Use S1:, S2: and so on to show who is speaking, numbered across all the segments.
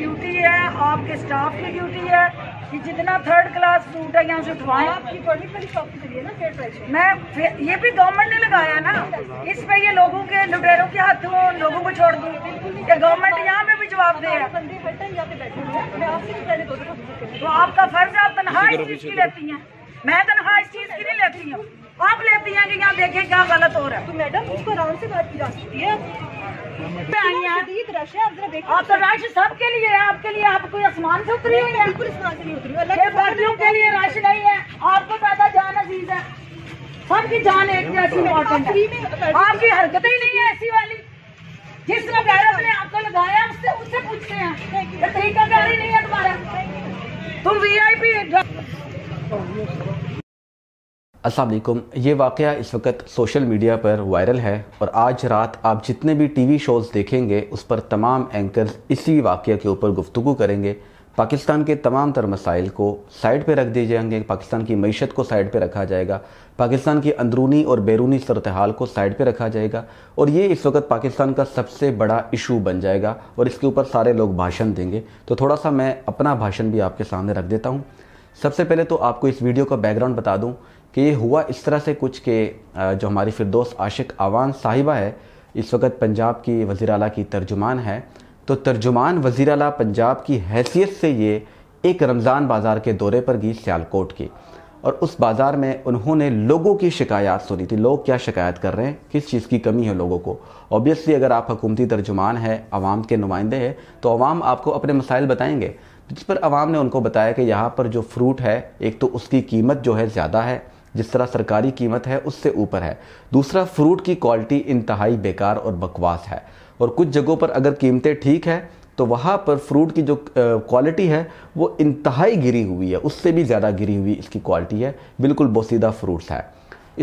S1: Duty है आपके staff की ड्यूटी है कि जितना थर्ड क्लास सूट है यहाँ से उठवाएं आपकी के ना फेयर प्राइस मैं ये भी गवर्नमेंट ने लगाया ना इस पे ये लोगों के लुटेरों के हाथों लोगों को छोड़ दूँ या गवर्नमेंट यहाँ पे भी जवाब दे है तो आपका फर्ज आप तनखा इस चीज की लेती है मैं तनखा इस चीज की नहीं लेती हूँ आप लेती हैं कि यहाँ देखे क्या गलत हो रहा है तो मैडम आराम से बात की जा सकती है आप तो राशि सबके लिए है आपके लिए आप कोई आसमान से उतरी हुई है बिल्कुल के लिए राशि नहीं है आपको ज्यादा जान अजीज है सबकी जान एक जैसी इम्पोर्टेंट है आपकी हरकत ही नहीं है ऐसी वाली जिसने गैरत ने आपको लगाया उससे उससे पूछते हैं तरीका प्यारी नहीं है तुम्हारा तुम वी आई पी असल ये वाक़ इस वक्त सोशल मीडिया पर वायरल है और आज रात आप जितने भी टीवी शोज़ देखेंगे उस पर तमाम एंकर्स इसी वाक़े के ऊपर गुफ्तु करेंगे पाकिस्तान के तमाम तर मसाइल को साइड पर रख दिए जाएंगे पाकिस्तान की मीशत को साइड पर रखा जाएगा पाकिस्तान की अंदरूनी और बैरूनी सूरत हाल को साइड पर रखा जाएगा और ये इस वक्त पाकिस्तान का सबसे बड़ा इशू बन जाएगा और इसके ऊपर सारे लोग भाषण देंगे तो थोड़ा सा मैं अपना भाषण भी आपके सामने रख देता हूँ सबसे पहले तो आपको इस वीडियो का बैकग्राउंड बता दूँ कि ये हुआ इस तरह से कुछ के जो हमारी फिर दोस्त आशिक आवान साहिबा है इस वक्त पंजाब की वज़ी अला की तर्जुमान है तो तर्जुमान वज़ी अला पंजाब की हैसियत से ये एक रमज़ान बाज़ार के दौरे पर गई सियालकोट की और उस बाज़ार में उन्होंने लोगों की शिकायत सुनी थी लोग क्या शिकायत कर रहे हैं किस चीज़ की कमी है लोगों को ऑब्वियसली अगर आप हकूमती तर्जुमान है आवाम के नुमाइंदे हैं तो आवाम आपको अपने मसाइल बताएंगे जिस पर आवाम ने उनको बताया कि यहाँ पर जो फ्रूट है एक तो उसकी कीमत जो है ज़्यादा है जिस तरह सरकारी कीमत है उससे ऊपर है दूसरा फ्रूट की क्वालिटी इंतहाई बेकार और बकवास है और कुछ जगहों पर अगर कीमतें ठीक है तो वहाँ पर फ्रूट की जो क्वालिटी है वो इंतहाई गिरी हुई है उससे भी ज़्यादा गिरी हुई इसकी क्वालिटी है बिल्कुल बोसीदा फ्रूट्स है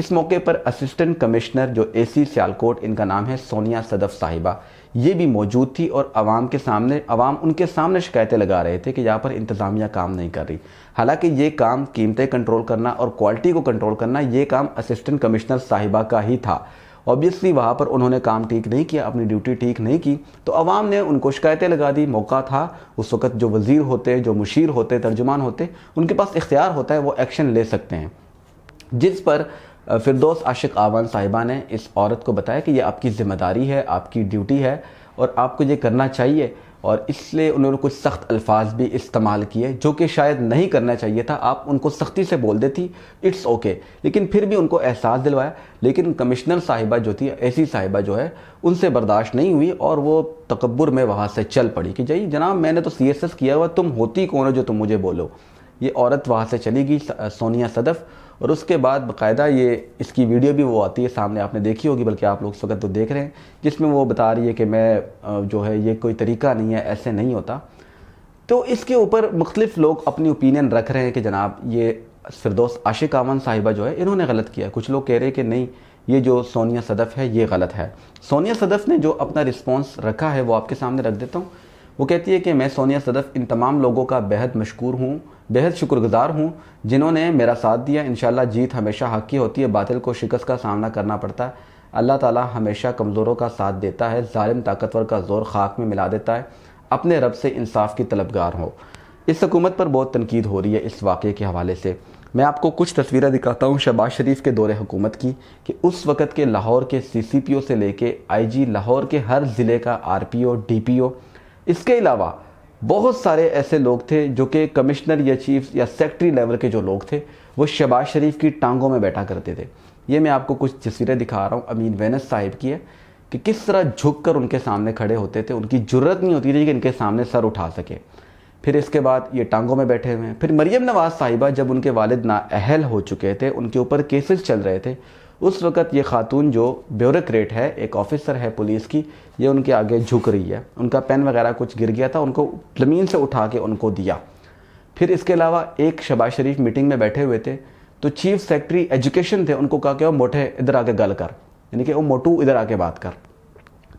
S1: इस मौके पर असिस्टेंट कमिश्नर जो ए सी सियालकोट इनका नाम है सोनिया सदफ साहिबा ये भी मौजूद थी और आवाम के सामने आवाम उनके सामने शिकायतें लगा रहे थे कि यहाँ पर इंतज़ामिया काम नहीं कर रही हालांकि ये काम कीमतें कंट्रोल करना और क्वालिटी को कंट्रोल करना ये काम असिस्टेंट कमिश्नर साहिबा का ही था ऑब्वियसली वहाँ पर उन्होंने काम ठीक नहीं किया अपनी ड्यूटी ठीक नहीं की तो आवाम ने उनको शिकायतें लगा दी मौका था उस वक्त जो वज़ीर होते जो मुशीर होते तर्जुमान होते उनके पास इख्तियार होता है वो एक्शन ले सकते हैं जिस पर फिरदोस आशिक आवान साहिबा ने इस औरत को बताया कि ये आपकी ज़िम्मेदारी है आपकी ड्यूटी है और आपको ये करना चाहिए और इसलिए उन्होंने कुछ सख्त अल्फाज भी इस्तेमाल किए जो कि शायद नहीं करना चाहिए था आप उनको सख्ती से बोल देती इट्स ओके okay। लेकिन फिर भी उनको एहसास दिलवाया लेकिन कमिश्नर साहिबा जो थी ऐसी साहिबा जो है उनसे बर्दाश्त नहीं हुई और वो तकबर में वहाँ से चल पड़ी कि जई जनाब मैंने तो सी किया हुआ तुम होती कौन हो जो तुम मुझे बोलो ये औरत वहाँ से चली गई सोनिया सदफ़ और उसके बाद बाकायदा ये इसकी वीडियो भी वो आती है सामने आपने देखी होगी बल्कि आप लोग उस वक्त तो देख रहे हैं जिसमें वो बता रही है कि मैं जो है ये कोई तरीका नहीं है ऐसे नहीं होता तो इसके ऊपर मुख्तलिफ लोग अपनी ओपिनियन रख रहे हैं कि जनाब ये सरदोस आशिक आमन साहिबा जो है इन्होंने गलत किया कुछ लोग कह रहे हैं कि नहीं ये जो सोनिया सदफ़ है ये गलत है सोनिया सदफ़ ने जो अपना रिस्पॉन्स रखा है वो आपके सामने रख देता हूँ वो कहती है कि मैं सोनिया सदफ इन तमाम लोगों का बेहद मशहूर हूँ बेहद शुक्रगुजार हूँ जिन्होंने मेरा साथ दिया इन जीत हमेशा हक की होती है बातिल को शिकस्त का सामना करना पड़ता है अल्लाह ताला हमेशा कमज़ोरों का साथ देता है ालिम ताकतवर का जोर खाक में मिला देता है अपने रब से इंसाफ की तलबगार हो इस हकूमत पर बहुत तनकीद हो रही है इस वाक़े के हवाले से मैं आपको कुछ तस्वीरें दिखाता हूँ शहबाज शरीफ के दौरे हुकूमत की कि उस वक़्त के लाहौर के सी सी पी ओ से लेके आई जी लाहौर के हर ज़िले का R P O D P O इसके अलावा बहुत सारे ऐसे लोग थे जो कि कमिश्नर या चीफ या सेक्रेटरी लेवल के जो लोग थे वो शहबाज शरीफ की टांगों में बैठा करते थे ये मैं आपको कुछ तस्वीरें दिखा रहा हूँ अमीन वेनस साहिब की है कि किस तरह झुक कर उनके सामने खड़े होते थे उनकी जरूरत नहीं होती थी कि इनके सामने सर उठा सके फिर इसके बाद ये टांगों में बैठे हुए हैं फिर मरियम नवाज़ साहिबा जब उनके ना नाअहल हो चुके थे उनके ऊपर केसेस चल रहे थे उस वक़्त ये खातून जो ब्यूरोक्रेट है एक ऑफिसर है पुलिस की ये उनके आगे झुक रही है उनका पेन वगैरह कुछ गिर गया था उनको ज़मीन से उठा के उनको दिया फिर इसके अलावा एक शबाज शरीफ मीटिंग में बैठे हुए थे तो चीफ सेक्रेटरी एजुकेशन थे उनको कहा कि वो मोटे इधर आके गल कर यानी कि वो मोटू इधर आके बात कर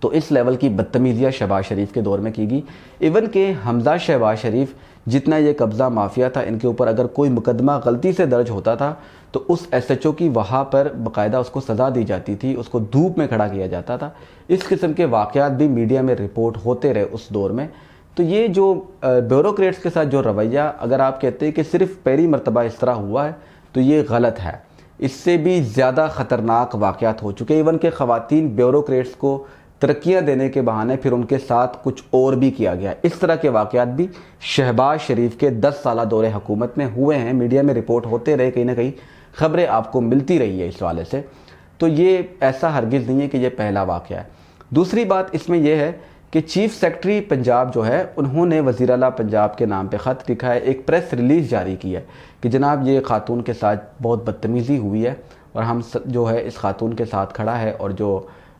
S1: तो इस लेवल की बदतमीजियाँ शहबाज शरीफ के दौर में की गई इवन के हमजा शहबाज शरीफ जितना ये कब्ज़ा माफिया था इनके ऊपर अगर कोई मुकदमा गलती से दर्ज होता था तो उस एसएचओ की वहाँ पर बाकायदा उसको सज़ा दी जाती थी उसको धूप में खड़ा किया जाता था इस किस्म के वाक़ात भी मीडिया में रिपोर्ट होते रहे उस दौर में तो ये जो ब्यूरोक्रेट्स के साथ जो रवैया अगर आप कहते हैं कि सिर्फ पहली मरतबा इस तरह हुआ है तो ये गलत है इससे भी ज़्यादा ख़तरनाक वाक़ हो चुके इवन के ख़वान ब्यूरोक्रेट्स को तरक्याँ देने के बहाने फिर उनके साथ कुछ और भी किया गया इस तरह के वाक़ भी शहबाज शरीफ के दस साल दौरे हुकूमत में हुए हैं मीडिया में रिपोर्ट होते रहे कहीं ना कहीं खबरें आपको मिलती रही है इस वाले से तो ये ऐसा हरगिज़ नहीं है कि ये पहला वाक़ है दूसरी बात इसमें यह है कि चीफ सेक्रेटरी पंजाब जो है उन्होंने वज़ी अला पंजाब के नाम पे ख़त लिखा है एक प्रेस रिलीज़ जारी की है कि जनाब ये खातून के साथ बहुत बदतमीज़ी हुई है और हम जो है इस खातून के साथ खड़ा है और जो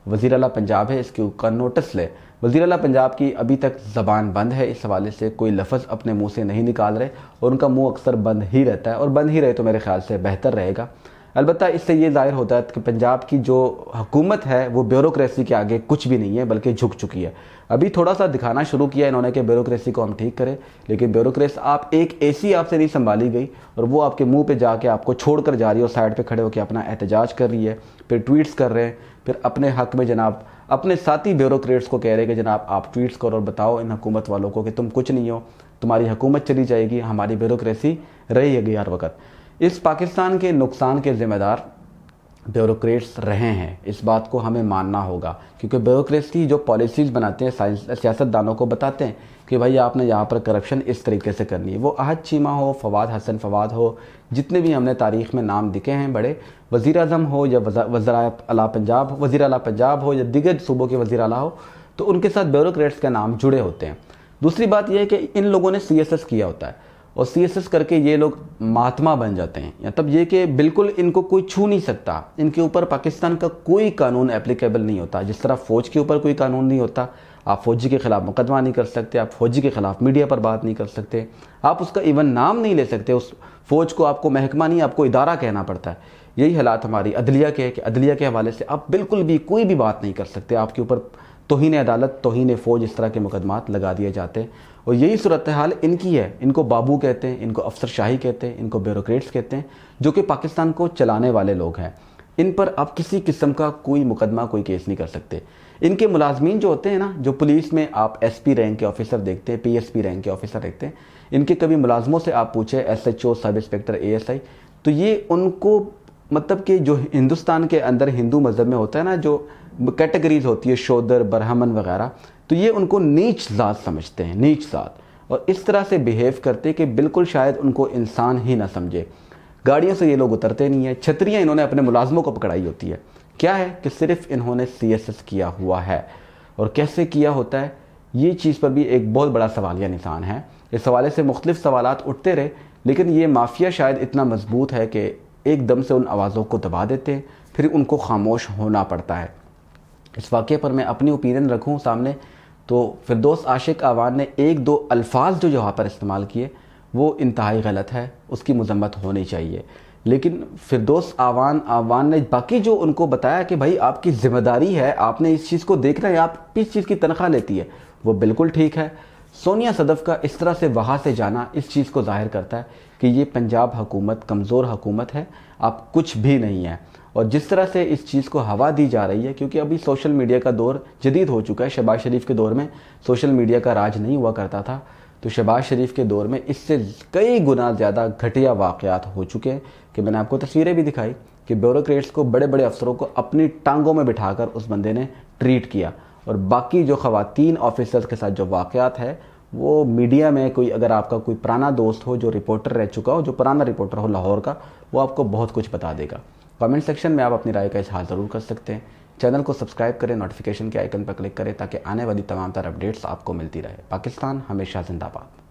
S1: वज़ी अला पंजाब है इसके ऊपर नोटिस ले वज़ी अला पंजाब की अभी तक ज़बान बंद है इस हवाले से कोई लफ्ज़ अपने मुंह से नहीं निकाल रहे और उनका मुंह अक्सर बंद ही रहता है और बंद ही रहे तो मेरे ख्याल से बेहतर रहेगा अलबत्त इससे ये ज़ाहिर होता है कि पंजाब की जो हुकूमत है वो ब्यूरोक्रेसी के आगे कुछ भी नहीं है बल्कि झुक चुकी है अभी थोड़ा सा दिखाना शुरू किया इन्होंने कि ब्यूरोक्रेसी को हम ठीक करें लेकिन ब्यूरोक्रेस आप एक ऐसी आपसे नहीं संभाली गई और वो आपके मुंह पे जाके आपको छोड़ कर जा रही है और साइड पे खड़े होकर अपना एहतजाज कर रही है फिर ट्वीट्स कर रहे हैं फिर अपने हक में जनाब अपने साथी ब्यूरोक्रेट्स को कह रहे हैं कि जनाब आप ट्वीट्स करो और बताओ इन हुकूमत वालों को कि तुम कुछ नहीं हो तुम्हारी हुकूमत चली जाएगी हमारी ब्यूरोक्रेसी है हर वक्त इस पाकिस्तान के नुकसान के ज़िम्मेदार ब्यूरोक्रेट्स रहे हैं इस बात को हमें मानना होगा क्योंकि ब्यूरोक्रेसी जो पॉलिसीज़ बनाते हैं सियासतदानों को बताते हैं कि भाई आपने यहाँ पर करप्शन इस तरीके से करनी है वो अहद चीमा हो फवाद हसन फवाद हो जितने भी हमने तारीख में नाम दिखे हैं बड़े वज़ी अजम हो या वज़रा अला पंजाब वज़ी अला पंजाब हो या दिगर सूबों के वज़ी अला हो तो उनके साथ ब्यूरोक्रेट्स के नाम जुड़े होते हैं दूसरी बात यह है कि इन लोगों ने सी किया होता है और सी करके ये लोग महात्मा बन जाते हैं या तब ये कि बिल्कुल इनको कोई छू नहीं सकता इनके ऊपर पाकिस्तान का कोई कानून एप्लीकेबल नहीं होता जिस तरह फ़ौज के ऊपर कोई कानून नहीं होता आप फौजी के ख़िलाफ़ मुकदमा नहीं कर सकते आप फौजी के ख़िलाफ़ मीडिया पर बात नहीं कर सकते आप उसका इवन नाम नहीं ले सकते उस फ़ौज को आपको महकमा नहीं आपको इदारा कहना पड़ता है यही हालात हमारी अदलिया के है कि अदलिया के हवाले से आप बिल्कुल भी कोई भी बात नहीं कर सकते आपके ऊपर तोहन अदालत तोहन फ़ौज इस तरह के मुकदमा लगा दिए जाते हैं और यही सूरत हाल इनकी है इनको बाबू कहते हैं इनको अफसर शाही कहते हैं इनको ब्यूरोट्स कहते हैं जो कि पाकिस्तान को चलाने वाले लोग हैं इन पर आप किसी किस्म का कोई मुकदमा कोई केस नहीं कर सकते इनके मुलाजमीन जो होते हैं ना जो पुलिस में आप एसपी रैंक के ऑफिसर देखते हैं पीएसपी रैंक के ऑफिसर देखते हैं इनके कभी मुलाजमों से आप पूछे एसएचओ सब इंस्पेक्टर एएसआई तो ये उनको मतलब कि जो हिंदुस्तान के अंदर हिंदू मज़हब में होता है ना जो कैटेगरीज होती है शोदर ब्राह्मण वगैरह तो ये उनको नीच जात समझते हैं नीच जात और इस तरह से बिहेव करते कि बिल्कुल शायद उनको इंसान ही ना समझे गाड़ियों से ये लोग उतरते नहीं हैं छतरियाँ इन्होंने अपने मुलाजमों को पकड़ाई होती है क्या है कि सिर्फ इन्होंने सी एस एस किया हुआ है और कैसे किया होता है ये चीज़ पर भी एक बहुत बड़ा सवालिया निशान है इस हवाले से मुख्तलिफ सवाल उठते रहे लेकिन ये माफिया शायद इतना मजबूत है कि एकदम से उन आवाज़ों को दबा देते हैं फिर उनको खामोश होना पड़ता है इस वाक्य पर मैं अपनी ओपिनियन रखूँ सामने तो फिरदोस आशिक आवान ने एक दो अल्फाज जो यहाँ पर इस्तेमाल किए वो इंतहाई गलत है उसकी मजम्मत होनी चाहिए लेकिन फिरदोस आवान आवान ने बाकी जो उनको बताया कि भाई आपकी जिम्मेदारी है आपने इस चीज़ को देखना है आप किस चीज़ की तनख्वाह लेती है वो बिल्कुल ठीक है सोनिया सदफ का इस तरह से वहाँ से जाना इस चीज़ को जाहिर करता है कि ये पंजाब हुकूमत कमज़ोर हुकूमत है आप कुछ भी नहीं है और जिस तरह से इस चीज़ को हवा दी जा रही है क्योंकि अभी सोशल मीडिया का दौर जदीद हो चुका है शहबाज शरीफ के दौर में सोशल मीडिया का राज नहीं हुआ करता था तो शहबाज शरीफ के दौर में इससे कई गुना ज़्यादा घटिया वाक़ात हो चुके हैं कि मैंने आपको तस्वीरें भी दिखाई कि ब्यूरोक्रेट्स को बड़े बड़े अफसरों को अपनी टांगों में बिठाकर उस बंदे ने ट्रीट किया और बाकी जो खातन ऑफिसर्स के साथ जो वाक़ात है वो मीडिया में कोई अगर आपका कोई पुराना दोस्त हो जो रिपोर्टर रह चुका हो जो पुराना रिपोर्टर हो लाहौर का वो आपको बहुत कुछ बता देगा कमेंट सेक्शन में आप अपनी राय का इजहार ज़रूर कर सकते हैं चैनल को सब्सक्राइब करें नोटिफिकेशन के आइकन पर क्लिक करें ताकि आने वाली तमाम तरह अपडेट्स आपको मिलती रहे पाकिस्तान हमेशा जिंदाबाद